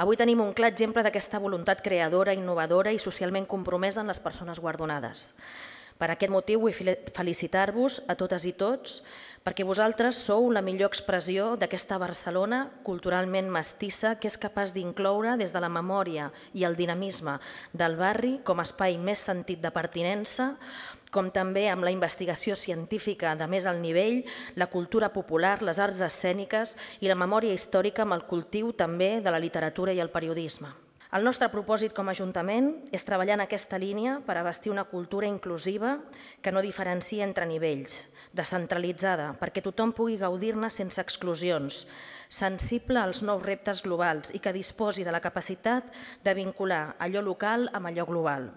Avui tenim un clar exemple d'aquesta voluntat creadora, innovadora i socialment compromesa en les persones guardonades. Per aquest motiu vull felicitar-vos a totes i tots perquè vosaltres sou la millor expressió d'aquesta Barcelona culturalment mestissa que és capaç d'incloure des de la memòria i el dinamisme del barri com a espai més sentit de pertinença, com també amb la investigació científica de més al nivell, la cultura popular, les arts escèniques i la memòria històrica amb el cultiu també de la literatura i el periodisme. El nostre propòsit com a Ajuntament és treballar en aquesta línia per abastir una cultura inclusiva que no diferencia entre nivells, descentralitzada, perquè tothom pugui gaudir-ne sense exclusions, sensible als nous reptes globals i que disposi de la capacitat de vincular allò local amb allò global.